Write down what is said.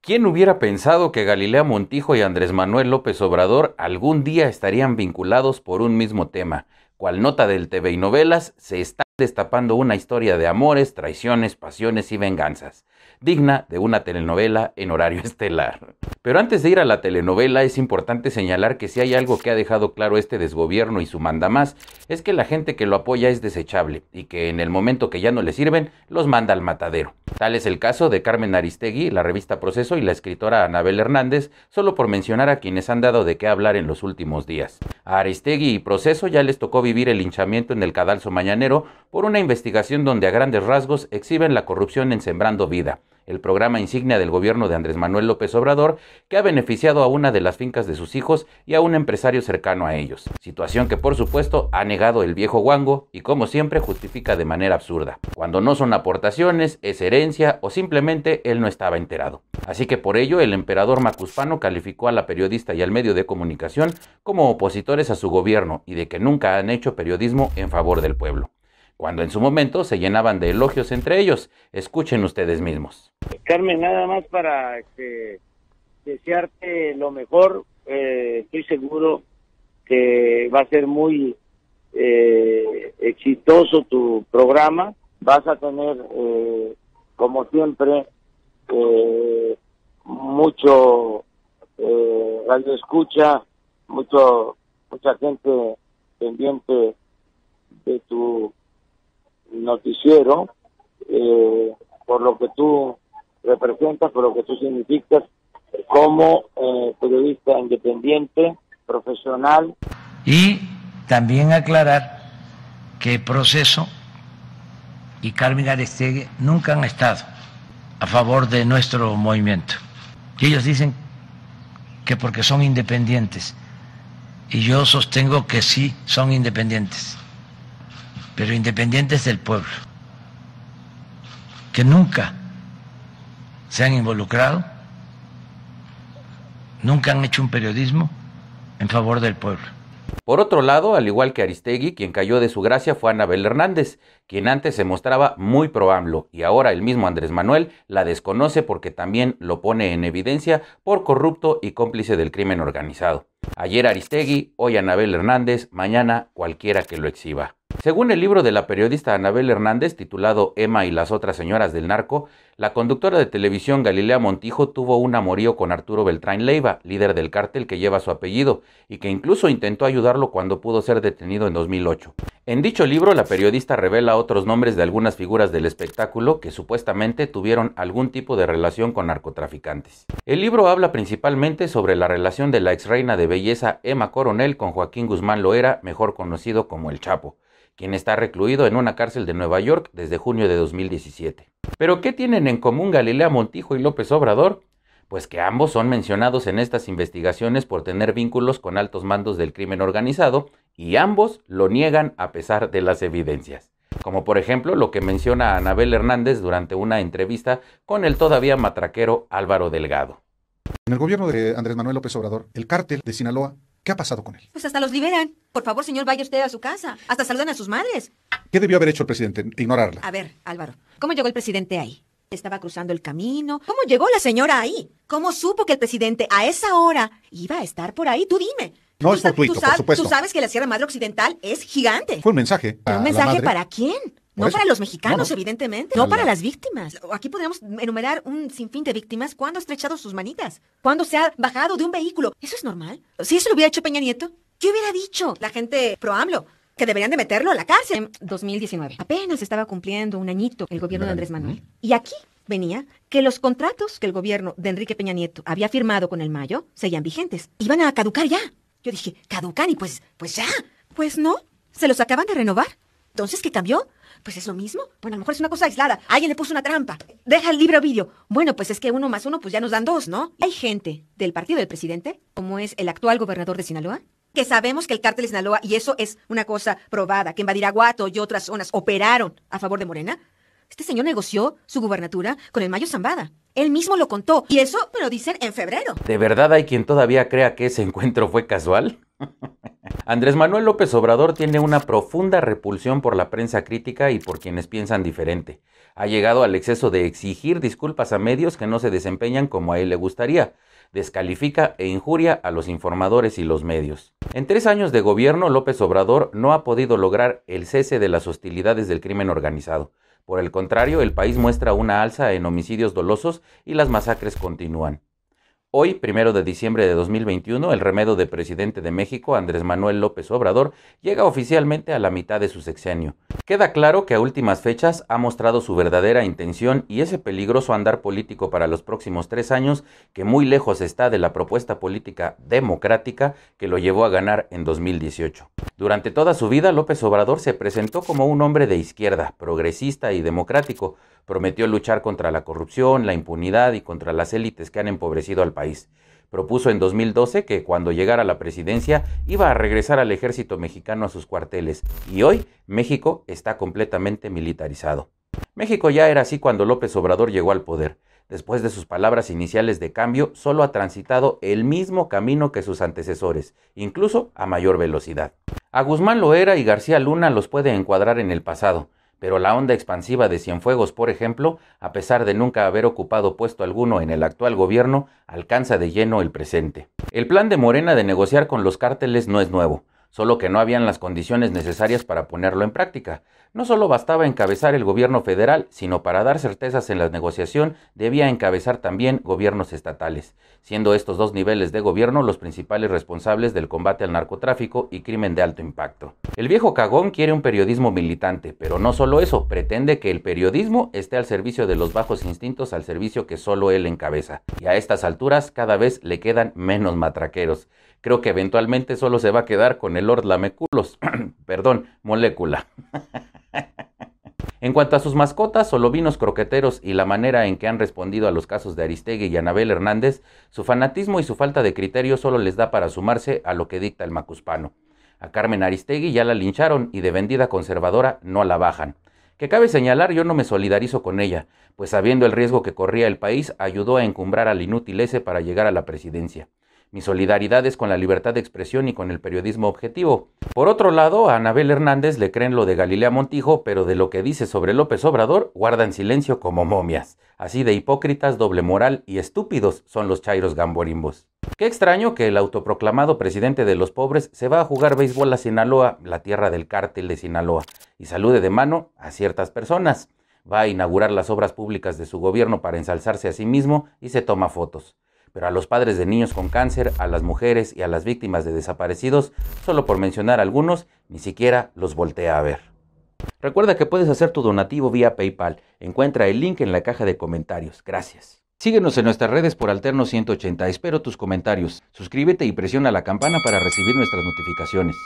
¿Quién hubiera pensado que Galilea Montijo y Andrés Manuel López Obrador algún día estarían vinculados por un mismo tema? Cual nota del TV y novelas, se está destapando una historia de amores, traiciones, pasiones y venganzas, digna de una telenovela en horario estelar. Pero antes de ir a la telenovela, es importante señalar que si hay algo que ha dejado claro este desgobierno y su mandamás, es que la gente que lo apoya es desechable y que en el momento que ya no le sirven, los manda al matadero. Tal es el caso de Carmen Aristegui, la revista Proceso y la escritora Anabel Hernández, solo por mencionar a quienes han dado de qué hablar en los últimos días. A Aristegui y Proceso ya les tocó vivir el hinchamiento en el cadalso mañanero por una investigación donde a grandes rasgos exhiben la corrupción en Sembrando Vida el programa insignia del gobierno de Andrés Manuel López Obrador, que ha beneficiado a una de las fincas de sus hijos y a un empresario cercano a ellos, situación que por supuesto ha negado el viejo guango y como siempre justifica de manera absurda, cuando no son aportaciones, es herencia o simplemente él no estaba enterado. Así que por ello el emperador macuspano calificó a la periodista y al medio de comunicación como opositores a su gobierno y de que nunca han hecho periodismo en favor del pueblo cuando en su momento se llenaban de elogios entre ellos. Escuchen ustedes mismos. Carmen, nada más para este, desearte lo mejor. Eh, estoy seguro que va a ser muy eh, exitoso tu programa. Vas a tener, eh, como siempre, mucho radio escucha, mucho, mucha gente pendiente de tu noticiero, eh, por lo que tú representas, por lo que tú significas como eh, periodista independiente, profesional. Y también aclarar que Proceso y Carmen Arestegui nunca han estado a favor de nuestro movimiento. Y ellos dicen que porque son independientes. Y yo sostengo que sí son independientes pero independientes del pueblo, que nunca se han involucrado, nunca han hecho un periodismo en favor del pueblo. Por otro lado, al igual que Aristegui, quien cayó de su gracia fue Anabel Hernández, quien antes se mostraba muy AMLO y ahora el mismo Andrés Manuel la desconoce porque también lo pone en evidencia por corrupto y cómplice del crimen organizado. Ayer Aristegui, hoy Anabel Hernández, mañana cualquiera que lo exhiba. Según el libro de la periodista Anabel Hernández titulado Emma y las otras señoras del narco, la conductora de televisión Galilea Montijo tuvo un amorío con Arturo Beltrán Leiva, líder del cártel que lleva su apellido, y que incluso intentó ayudarlo cuando pudo ser detenido en 2008. En dicho libro, la periodista revela otros nombres de algunas figuras del espectáculo que supuestamente tuvieron algún tipo de relación con narcotraficantes. El libro habla principalmente sobre la relación de la ex reina de belleza Emma Coronel con Joaquín Guzmán Loera, mejor conocido como El Chapo quien está recluido en una cárcel de Nueva York desde junio de 2017. Pero ¿qué tienen en común Galilea Montijo y López Obrador? Pues que ambos son mencionados en estas investigaciones por tener vínculos con altos mandos del crimen organizado y ambos lo niegan a pesar de las evidencias. Como por ejemplo lo que menciona Anabel Hernández durante una entrevista con el todavía matraquero Álvaro Delgado. En el gobierno de Andrés Manuel López Obrador, el cártel de Sinaloa ¿Qué ha pasado con él? Pues hasta los liberan. Por favor, señor, vaya usted a su casa. Hasta saludan a sus madres. ¿Qué debió haber hecho el presidente? Ignorarla. A ver, Álvaro, ¿cómo llegó el presidente ahí? Estaba cruzando el camino. ¿Cómo llegó la señora ahí? ¿Cómo supo que el presidente a esa hora iba a estar por ahí? Tú dime. No tú es fortuito, por supuesto. Tú sabes que la Sierra Madre Occidental es gigante. Fue un mensaje. ¿Un mensaje para quién? No para los mexicanos, evidentemente. No para las víctimas. Aquí podríamos enumerar un sinfín de víctimas cuando ha estrechado sus manitas, cuando se ha bajado de un vehículo. ¿Eso es normal? Si eso lo hubiera hecho Peña Nieto, ¿qué hubiera dicho la gente pro que deberían de meterlo a la cárcel. En 2019. Apenas estaba cumpliendo un añito el gobierno de Andrés Manuel. Y aquí venía que los contratos que el gobierno de Enrique Peña Nieto había firmado con el Mayo seguían vigentes. Iban a caducar ya. Yo dije, caducan y pues, pues ya. Pues no, se los acaban de renovar. Entonces, ¿qué cambió? Pues es lo mismo. Bueno, a lo mejor es una cosa aislada. Alguien le puso una trampa. Deja el libro vídeo. Bueno, pues es que uno más uno, pues ya nos dan dos, ¿no? Hay gente del partido del presidente, como es el actual gobernador de Sinaloa, que sabemos que el cártel de Sinaloa, y eso es una cosa probada, que en Badiraguato y otras zonas operaron a favor de Morena. Este señor negoció su gubernatura con el Mayo Zambada. Él mismo lo contó. Y eso me lo dicen en febrero. ¿De verdad hay quien todavía crea que ese encuentro fue casual? Andrés Manuel López Obrador tiene una profunda repulsión por la prensa crítica y por quienes piensan diferente. Ha llegado al exceso de exigir disculpas a medios que no se desempeñan como a él le gustaría. Descalifica e injuria a los informadores y los medios. En tres años de gobierno, López Obrador no ha podido lograr el cese de las hostilidades del crimen organizado. Por el contrario, el país muestra una alza en homicidios dolosos y las masacres continúan. Hoy, primero de diciembre de 2021, el remedo de presidente de México, Andrés Manuel López Obrador, llega oficialmente a la mitad de su sexenio. Queda claro que a últimas fechas ha mostrado su verdadera intención y ese peligroso andar político para los próximos tres años que muy lejos está de la propuesta política democrática que lo llevó a ganar en 2018. Durante toda su vida, López Obrador se presentó como un hombre de izquierda, progresista y democrático. Prometió luchar contra la corrupción, la impunidad y contra las élites que han empobrecido al país. Propuso en 2012 que cuando llegara a la presidencia iba a regresar al ejército mexicano a sus cuarteles y hoy México está completamente militarizado. México ya era así cuando López Obrador llegó al poder después de sus palabras iniciales de cambio, solo ha transitado el mismo camino que sus antecesores, incluso a mayor velocidad. A Guzmán Loera y García Luna los puede encuadrar en el pasado, pero la onda expansiva de Cienfuegos, por ejemplo, a pesar de nunca haber ocupado puesto alguno en el actual gobierno, alcanza de lleno el presente. El plan de Morena de negociar con los cárteles no es nuevo solo que no habían las condiciones necesarias para ponerlo en práctica. No solo bastaba encabezar el gobierno federal, sino para dar certezas en la negociación debía encabezar también gobiernos estatales, siendo estos dos niveles de gobierno los principales responsables del combate al narcotráfico y crimen de alto impacto. El viejo cagón quiere un periodismo militante, pero no solo eso, pretende que el periodismo esté al servicio de los bajos instintos, al servicio que solo él encabeza. Y a estas alturas cada vez le quedan menos matraqueros creo que eventualmente solo se va a quedar con el Lord Lameculos, perdón, molécula. En cuanto a sus mascotas, solo vinos croqueteros y la manera en que han respondido a los casos de Aristegui y Anabel Hernández, su fanatismo y su falta de criterio solo les da para sumarse a lo que dicta el macuspano. A Carmen Aristegui ya la lincharon y de vendida conservadora no la bajan. Que cabe señalar, yo no me solidarizo con ella, pues sabiendo el riesgo que corría el país, ayudó a encumbrar al inútil ese para llegar a la presidencia. Mi solidaridad es con la libertad de expresión y con el periodismo objetivo. Por otro lado, a Anabel Hernández le creen lo de Galilea Montijo, pero de lo que dice sobre López Obrador guardan silencio como momias. Así de hipócritas, doble moral y estúpidos son los chairos gamborimbos. Qué extraño que el autoproclamado presidente de los pobres se va a jugar béisbol a Sinaloa, la tierra del cártel de Sinaloa, y salude de mano a ciertas personas. Va a inaugurar las obras públicas de su gobierno para ensalzarse a sí mismo y se toma fotos pero a los padres de niños con cáncer, a las mujeres y a las víctimas de desaparecidos, solo por mencionar algunos, ni siquiera los voltea a ver. Recuerda que puedes hacer tu donativo vía PayPal. Encuentra el link en la caja de comentarios. Gracias. Síguenos en nuestras redes por Alterno 180. Espero tus comentarios. Suscríbete y presiona la campana para recibir nuestras notificaciones.